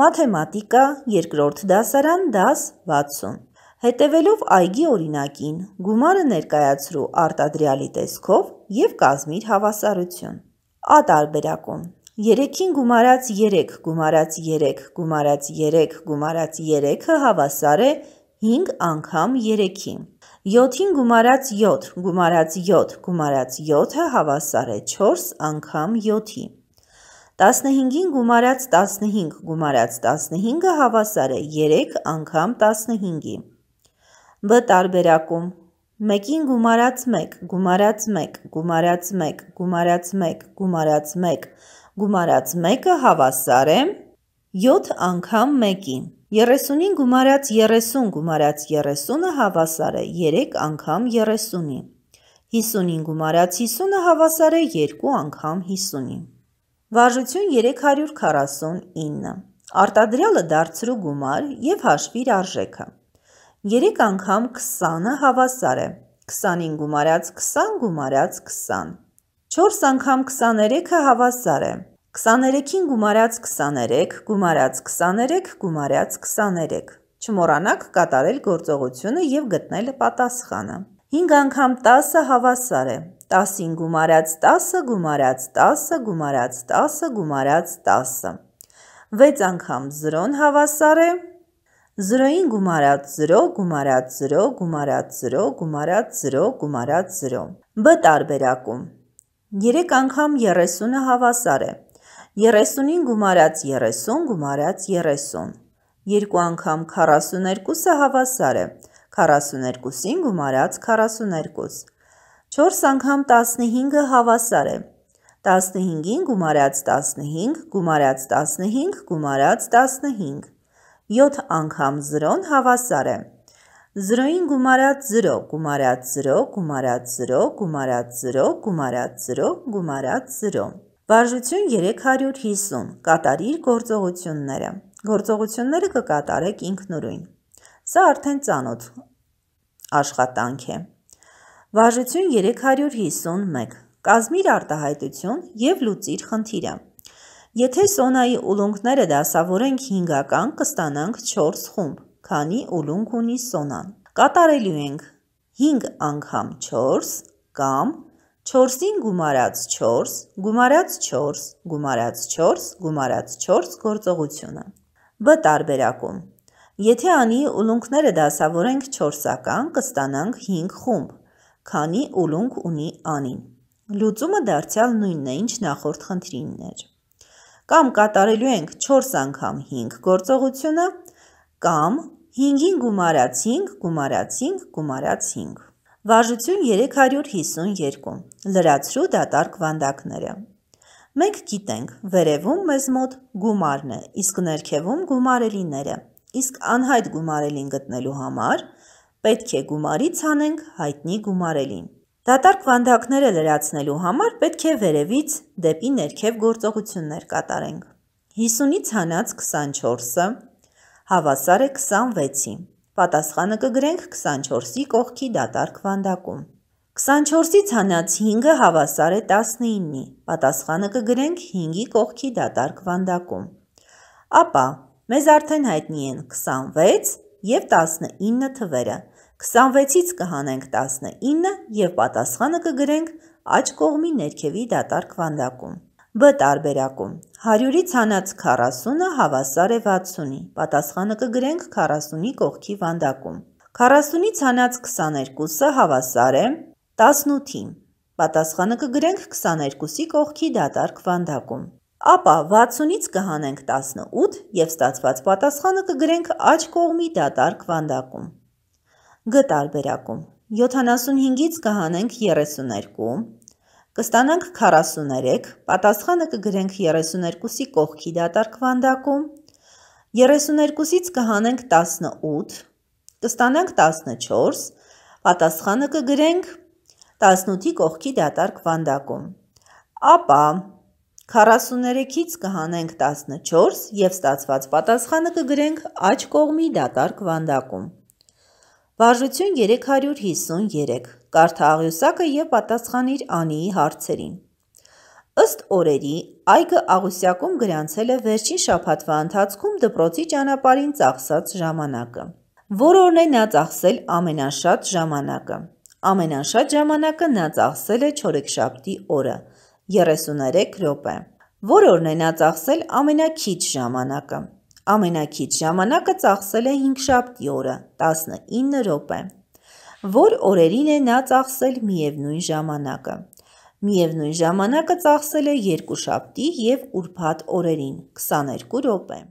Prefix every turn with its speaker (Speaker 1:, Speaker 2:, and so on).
Speaker 1: Մաթեմատիկա, երկրորդ դասարան, դաս 60։ Հետևելով այգի օրինակին, գումարը ներկայացրու արտադրյալի տեսքով և կազմիր հավասարություն։ Ա տարբերակում 3-ին գումարած 3 գումարած 3 գումարած 3 գումարած 3-ը հավասար է 5 անգամ 3-ի։ 7-ին գումարած 7 գումարած 7 գումարած 7-ը հավասար է 4 անգամ 7-ի։ 15-ին գումարած 15 գումարած 15-ը հավասար է 3 անգամ 15-ի։ Բ տարբերակում 1-ին գումարած 1, գումարած 1, գումարած 1, գումարած 1, գումարած 1, գումարած 1-ը հավասար է 7 անգամ 1-ի։ 30-ին գումարած 30 գումարած 30-ը հավասար է 3 անգամ 30-ի։ 50-ին գումարած 50-ը հավասար է 2 անգամ 50-ի։ Վարժություն 349։ Արտադրյալը դարձրու գումար եւ հաշվիր արժեքը։ 3 անգամ 20-ը հավասար է 20-ին գումարած 20 գումարած 20։ 4 անգամ 23-ը հավասար է 23-ին գումարած 23, գումարած 23, գումարած 23։ Չմոռանաք կատարել գործողությունը եւ գտնել պատասխանը։ 5 անգամ 10-ը հավասար է։ 10-ին գումարած 10-ը գումարած 10-ը գումարած 10-ը գումարած 10-ը։ 6 անգամ 0-ն հավասար է։ 0-ին գումարած 0 գումարած 0 գումարած 0 գումարած 0 գումարած 0։ Բ տարբերակում 3 անգամ 30-ը հավասար է։ 30-ին գումարած 30 գումարած 30։ 2 անգամ 42-ը հավասար է։ 30 42-ին գումարած 42։ 4 անգամ 15-ը հավասար է։ 15-ին գումարած 15, գումարած 15, գումարած 15։ 7 անգամ 0-ն հավասար է։ 0-ին գումարած 0, գումարած 0, գումարած 0, գումարած 0, գումարած 0, գումարած 0։ Վարժություն 350։ Կատարիր գործողությունները։ Գործողությունները կկատարեք ինքնուրույն։ Սա արդեն ծանոթ աշխատանք է։ Վարժություն 351. Կազմիր արտահայտություն եւ լուծիր խնդիրը։ Եթե Սոնայի ուլունքները դասավորենք 5-ական, կստանանք 4 խումբ, քանի ուլունք ունի Սոնան։ Կատարելու ենք 5 անգամ 4 կամ 4-ին գումարած 4, գումարած 4, գումարած 4, գումարած 4 գործողությունը։ Բ տարբերակում Եթե անի ուլունքները դասավորենք 4-ական, կստանանք 5 խումբ, քանի ուլունք ունի անին։ Լուծումը դարձյալ նույնն է, ինչ նախորդ խնդրինն էր։ Կամ կատարելու ենք 4 անգամ 5 գործողությունը, կամ 5-ին գումարացինք, գումարացինք, գումարացինք։ Վարժություն 352։ Լրացրու դատարկ վանդակները։ Մենք գիտենք, վերևում մեզ մոտ գումարն է, իսկ ներքևում գումարելիները։ Իսկ անհայտ գումարելին գտնելու համար պետք է գումարից հանենք հայտնի գումարելին։ Դատարկ վանդակները լրացնելու համար պետք է վերևից դեպի ներքև գործողություններ կատարենք։ 50-ից հանած 24-ը հավասար է 26-ի։ Պատասխանը կգրենք 24-ի կողքի դատարկ վանդակում։ 24-ից հանած 5-ը հավասար է 19-ի։ Պատասխանը կգրենք 5-ի կողքի դատարկ վանդակում։ Ապա Մեզ արդեն հայտնի են 26 և 19 թվերը։ 26-ից կհանենք 19 և պատասխանը կգրենք աչ կողմի ներքևի դատարկ վանդակում։ Բ տարբերակում 100-ից հանած 40-ը հավասար է 60-ի։ Պատասխանը կգրենք 40-ի կողքի վանդակում։ 40-ից հանած 22-ը հավասար է 18-ի։ Պատասխանը կգրենք 22-ի կողքի դատարկ վանդակում ապա 60-ից կհանենք 18 և ստացված պատասխանը կգրենք աջ կողմի դատարկ վանդակում։ Գ տարբերակում 75-ից կհանենք 32, կստանանք 43, պատասխանը կգրենք 32-ի կողքի դատարկ վանդակում, 32-ից կհանենք 18, կստանանք 14, պատասխանը կգրենք 18-ի կողքի դատարկ վանդակում։ Ապա 43-ից կհանենք 14 և ստացված պատասխանը կգրենք աչ կողմի դատարկ վանդակում։ Վարժություն 353, կարթա աղյուսակը և պատասխանիր անիի հարցերին։ Աստ օրերի այգը աղուսյակում գրանցել է վերջին շապատվա ընթացքում դպրոցի ճանապարին ծախսած ժամանակը։ Որ օրն է նա ծախսել ամենաշատ ժամանակը։ Ամենաշատ ժամանակը նա ծախսել է չորեքշապտի օրը։ 33 րոպե, որը օրնենա ծախսել ամենակիչ ժամանակը։ Ամենակիչ ժամանակը ծախսել է 5 շաբթի օրը 19 րոպե, որ օրերին է նա ծախսել միևնույն ժամանակը։ Միևնույն ժամանակը ծախսել է 2 շաբթի եւ ուրբաթ օրերին 22 րոպե։